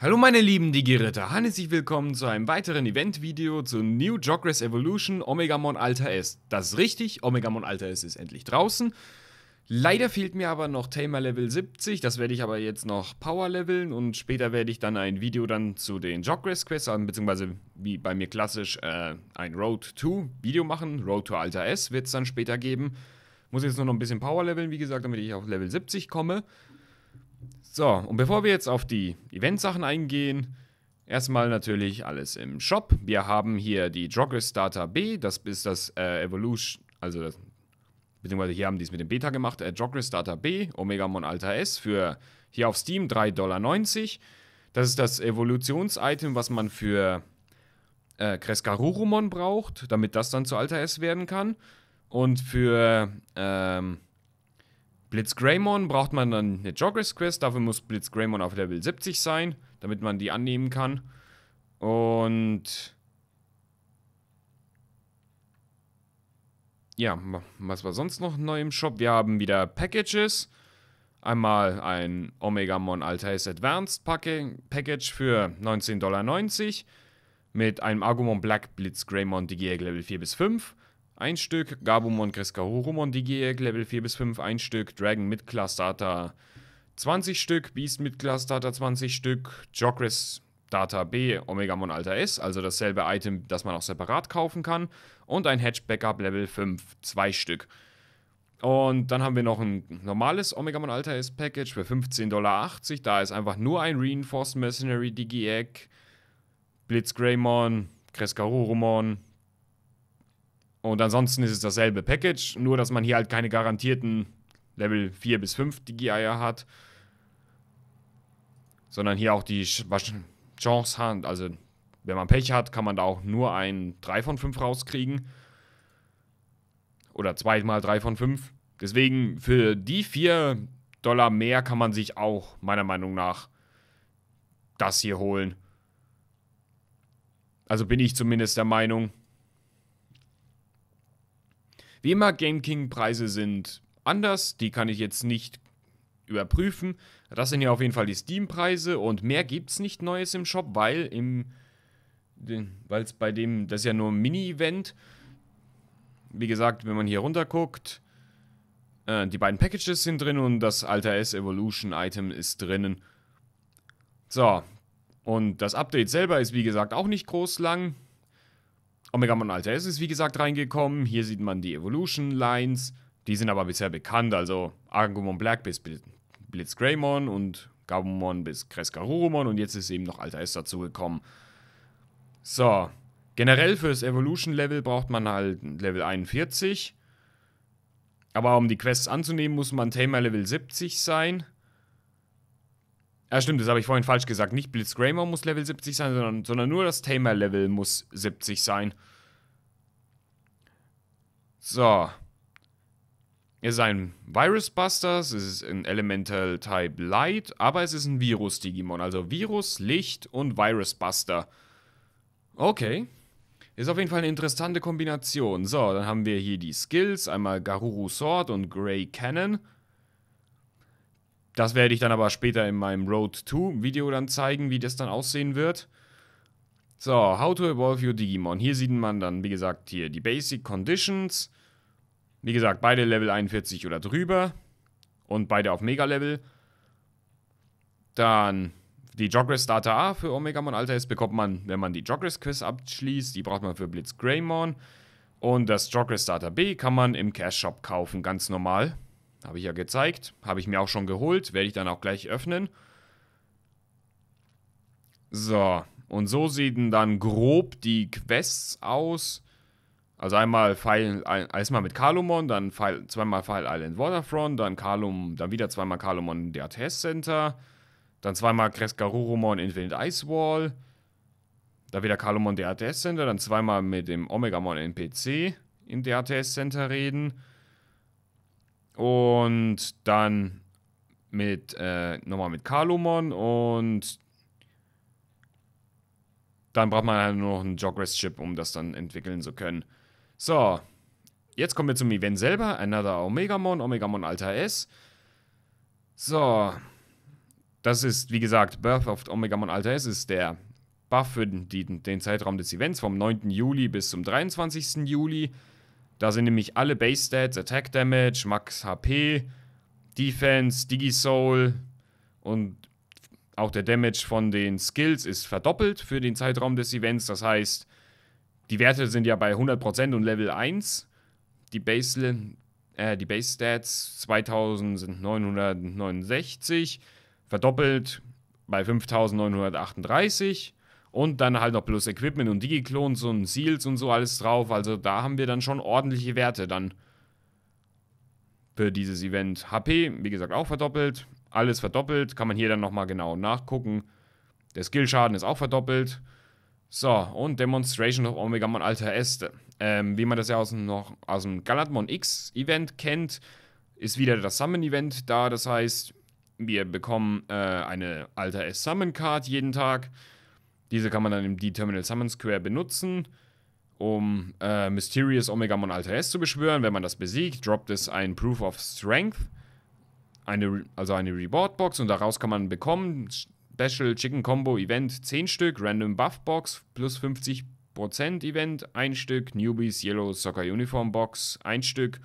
Hallo meine lieben Digi-Ritter, ich willkommen zu einem weiteren Event-Video zu New Jogress Evolution Omegamon Alter S. Das ist richtig, Omegamon Alter S ist endlich draußen. Leider fehlt mir aber noch Tamer Level 70, das werde ich aber jetzt noch Power leveln und später werde ich dann ein Video dann zu den Jogress Quests, also beziehungsweise wie bei mir klassisch äh, ein Road to Video machen, Road to Alter S wird es dann später geben. Muss jetzt nur noch ein bisschen Power leveln, wie gesagt, damit ich auf Level 70 komme. So, und bevor wir jetzt auf die Eventsachen eingehen, erstmal natürlich alles im Shop. Wir haben hier die Jogger Starter B, das ist das äh, Evolution, also das, beziehungsweise hier haben die es mit dem Beta gemacht, äh, Jogger Starter B, Omega Mon Alter S für hier auf Steam 3,90 Dollar. Das ist das Evolutions-Item, was man für äh, Kreskarurumon braucht, damit das dann zu Alter S werden kann. Und für ähm, Blitz Greymon braucht man dann eine Joggers Quest. Dafür muss Blitz Greymon auf Level 70 sein, damit man die annehmen kann. Und. Ja, was war sonst noch neu im Shop? Wir haben wieder Packages. Einmal ein Omega Mon Altais Advanced Package für 19,90 Dollar mit einem Argumon Black Blitz Greymon DGR Level 4 bis 5 ein Stück Gabumon Kreskaurumon DGEG e Level 4 bis 5, ein Stück Dragon mit Class Data 20 Stück, Beast mit Class Data 20 Stück, Jokris Data B Omegamon Alter S, also dasselbe Item, das man auch separat kaufen kann, und ein Backup Level 5, zwei Stück. Und dann haben wir noch ein normales Omegamon Alter S Package für 15,80 Dollar. Da ist einfach nur ein Reinforced Mercenary Digi-Egg, Blitz Greymon, Kreskarurumon, und ansonsten ist es dasselbe Package, nur dass man hier halt keine garantierten Level 4 bis 5 Digi-Eier hat, sondern hier auch die Chance hat, also wenn man Pech hat, kann man da auch nur ein 3 von 5 rauskriegen. Oder 2 mal 3 von 5. Deswegen für die 4 Dollar mehr kann man sich auch meiner Meinung nach das hier holen. Also bin ich zumindest der Meinung. Wie immer, gameking Preise sind anders, die kann ich jetzt nicht überprüfen. Das sind ja auf jeden Fall die Steam Preise und mehr gibt es nicht Neues im Shop, weil im weil es bei dem das ist ja nur ein Mini Event. Wie gesagt, wenn man hier runter guckt, äh, die beiden Packages sind drin und das Alter S Evolution Item ist drinnen. So, und das Update selber ist wie gesagt auch nicht groß lang. Omega Mon Alter S ist wie gesagt reingekommen. Hier sieht man die Evolution Lines. Die sind aber bisher bekannt, also Argumon Black bis Blitz Greymon und Gabumon bis Kreskarurumon und jetzt ist eben noch Alter S dazugekommen. So, generell fürs Evolution Level braucht man halt Level 41. Aber um die Quests anzunehmen, muss man Tamer Level 70 sein. Ja, stimmt, das habe ich vorhin falsch gesagt. Nicht Blitz Graymore muss Level 70 sein, sondern, sondern nur das Tamer-Level muss 70 sein. So. Es ist ein Virus Busters, es ist ein Elemental Type Light, aber es ist ein Virus-Digimon. Also Virus, Licht und Virus Buster. Okay. Ist auf jeden Fall eine interessante Kombination. So, dann haben wir hier die Skills. Einmal Garuru Sword und Grey Cannon. Das werde ich dann aber später in meinem Road 2 Video dann zeigen, wie das dann aussehen wird. So, How to Evolve Your Digimon. Hier sieht man dann, wie gesagt, hier die Basic Conditions. Wie gesagt, beide Level 41 oder drüber. Und beide auf Mega-Level. Dann die Jogress Data A für Omegamon Alter ist, bekommt man, wenn man die Jogress Quest abschließt. Die braucht man für Blitz Greymon. Und das Jogress Data B kann man im Cash Shop kaufen, ganz normal. Habe ich ja gezeigt. Habe ich mir auch schon geholt. Werde ich dann auch gleich öffnen. So. Und so sehen dann grob die Quests aus. Also einmal erstmal mit Kalumon, dann File, zweimal File Island Waterfront, dann Kalum, dann wieder zweimal Kalumon der Test Center, dann zweimal Kreskarurumon Infinite Ice Wall, dann wieder Kalumon DATS Center, dann zweimal mit dem Omegamon NPC der DATS Center reden, und dann mit äh, nochmal mit Kalumon und dann braucht man halt nur noch einen jogrest chip um das dann entwickeln zu können. So, jetzt kommen wir zum Event selber. Another Omegamon, Omegamon Alter S. So, das ist, wie gesagt, Birth of Omegamon Alter S ist der Buff für den, den Zeitraum des Events vom 9. Juli bis zum 23. Juli. Da sind nämlich alle Base Stats, Attack Damage, Max HP, Defense, Digi Soul und auch der Damage von den Skills ist verdoppelt für den Zeitraum des Events. Das heißt, die Werte sind ja bei 100% und Level 1. Die Base, äh, die Base Stats 2969 verdoppelt bei 5938 und dann halt noch plus Equipment und Digiklons und Seals und so alles drauf. Also da haben wir dann schon ordentliche Werte dann für dieses Event. HP, wie gesagt, auch verdoppelt. Alles verdoppelt. Kann man hier dann nochmal genau nachgucken. Der Skillschaden ist auch verdoppelt. So, und Demonstration of Omega Mon Alter Este. Ähm, wie man das ja aus dem, noch, aus dem Galatmon X Event kennt, ist wieder das Summon Event da. Das heißt, wir bekommen äh, eine Alter S Summon Card jeden Tag. Diese kann man dann im D-Terminal Summon Square benutzen, um äh, Mysterious Omegamon Alter S zu beschwören. Wenn man das besiegt, droppt es ein Proof of Strength, eine, also eine Reward-Box, und daraus kann man bekommen Special Chicken Combo Event 10 Stück, Random Buff Box plus 50% Event 1 Stück, Newbies Yellow Soccer Uniform Box 1 Stück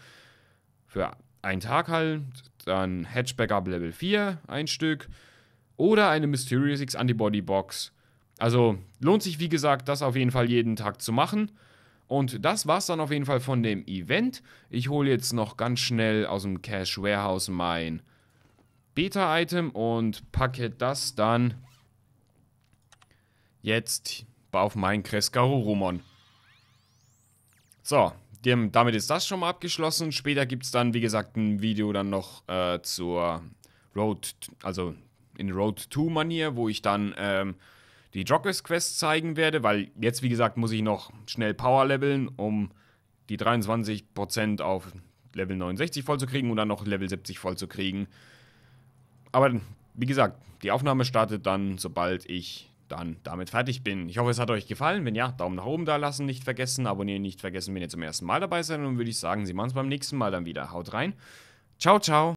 für einen Tag halt, dann Hatchback Up Level 4 1 Stück oder eine Mysterious X Antibody Box also lohnt sich, wie gesagt, das auf jeden Fall jeden Tag zu machen. Und das war's dann auf jeden Fall von dem Event. Ich hole jetzt noch ganz schnell aus dem Cash Warehouse mein Beta-Item und packe das dann jetzt auf meinen Kreskarurumon. So, damit ist das schon mal abgeschlossen. Später gibt es dann, wie gesagt, ein Video dann noch äh, zur Road, also in Road 2 Manier, wo ich dann ähm, die Joggers Quest zeigen werde, weil jetzt, wie gesagt, muss ich noch schnell Power leveln, um die 23% auf Level 69 vollzukriegen und dann noch Level 70 vollzukriegen. Aber wie gesagt, die Aufnahme startet dann, sobald ich dann damit fertig bin. Ich hoffe, es hat euch gefallen. Wenn ja, Daumen nach oben da lassen, nicht vergessen, abonnieren nicht vergessen, wenn ihr zum ersten Mal dabei seid. Und würde ich sagen, Sie machen es beim nächsten Mal dann wieder. Haut rein. Ciao, ciao.